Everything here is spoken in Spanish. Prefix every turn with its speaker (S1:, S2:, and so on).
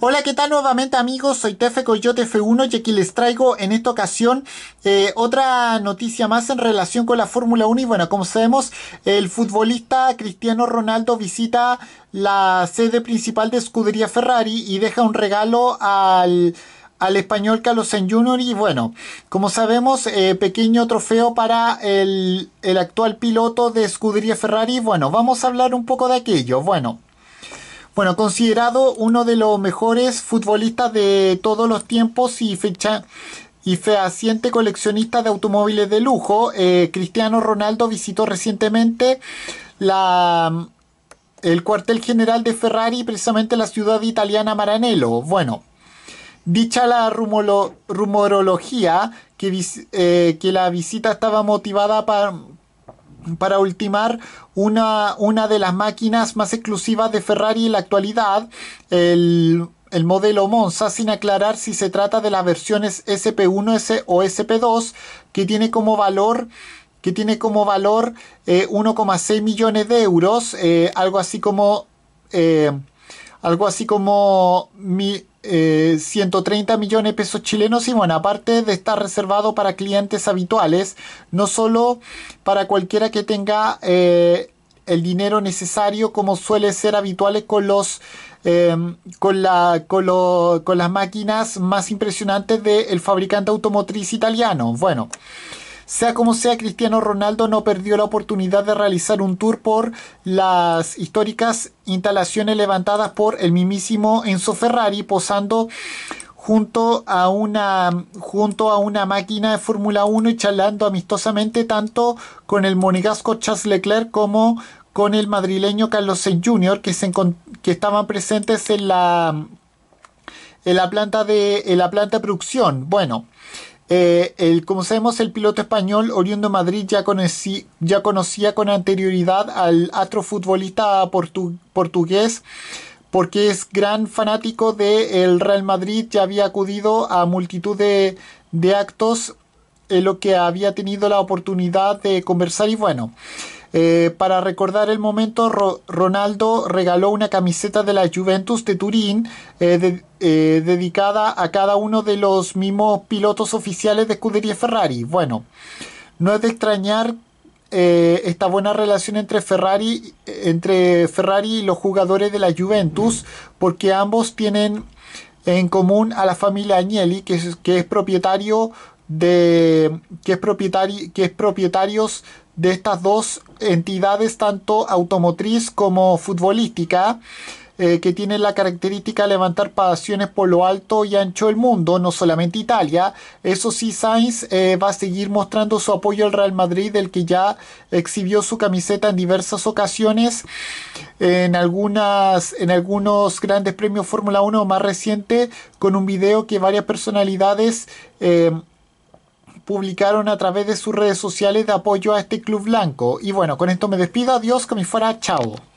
S1: Hola, ¿qué tal nuevamente amigos? Soy Tefe Coyote F1 y aquí les traigo en esta ocasión eh, otra noticia más en relación con la Fórmula 1 y bueno, como sabemos, el futbolista Cristiano Ronaldo visita la sede principal de Escudería Ferrari y deja un regalo al español Carlos Sainz Jr. y bueno, como sabemos, eh, pequeño trofeo para el, el actual piloto de Escudería Ferrari. Bueno, vamos a hablar un poco de aquello. Bueno, bueno, considerado uno de los mejores futbolistas de todos los tiempos y fehaciente coleccionista de automóviles de lujo, eh, Cristiano Ronaldo visitó recientemente la, el cuartel general de Ferrari, precisamente la ciudad italiana Maranello. Bueno, dicha la rumorología que, eh, que la visita estaba motivada para para ultimar una, una de las máquinas más exclusivas de Ferrari en la actualidad, el modelo Monza sin aclarar si se trata de las versiones SP1 o SP2 que tiene como valor que tiene como valor 1,6 eh, millones de euros eh, algo así como eh, algo así como 130 eh, millones de pesos chilenos y bueno, aparte de estar reservado para clientes habituales, no solo para cualquiera que tenga eh, el dinero necesario como suele ser habitual con los em, con, la, con, las máquinas más impresionantes del fabricante automotriz italiano. Bueno, sea como sea, Cristiano Ronaldo no perdió la oportunidad de realizar un tour por las históricas instalaciones levantadas por el mimísimo Enzo Ferrari posando junto a una, junto a una máquina de Fórmula 1 y charlando amistosamente tanto con el monegasco Charles Leclerc como con el madrileño Carlos Sainz Jr. que, se, que estaban presentes en la, en la planta de en la planta de producción. Bueno, eh, el, como sabemos, el piloto español oriundo de Madrid ya, ya conocía con anterioridad al astrofutbolista portugués porque es gran fanático del Real Madrid, ya había acudido a multitud de, de actos en lo que había tenido la oportunidad de conversar y bueno. Eh, para recordar el momento, Ronaldo regaló una camiseta de la Juventus de Turín eh, eh, dedicada a cada uno de los mismos pilotos oficiales de Scuderia Ferrari. Bueno, no es de extrañar esta buena relación entre Ferrari, entre Ferrari y los jugadores de la Juventus, porque ambos tienen en común a la familia Agnelli, que es, que es propietario de que es propietario que es propietarios de estas dos entidades, tanto automotriz como futbolística, eh, que tienen la característica de levantar pasiones por lo alto y ancho del mundo, no solamente Italia. Eso sí, Sainz eh, va a seguir mostrando su apoyo al Real Madrid, del que ya exhibió su camiseta en diversas ocasiones, en, algunas, en algunos grandes premios Fórmula 1 más reciente, con un video que varias personalidades... Eh, publicaron a través de sus redes sociales de apoyo a este club blanco. Y bueno, con esto me despido, adiós, que me fuera, chao.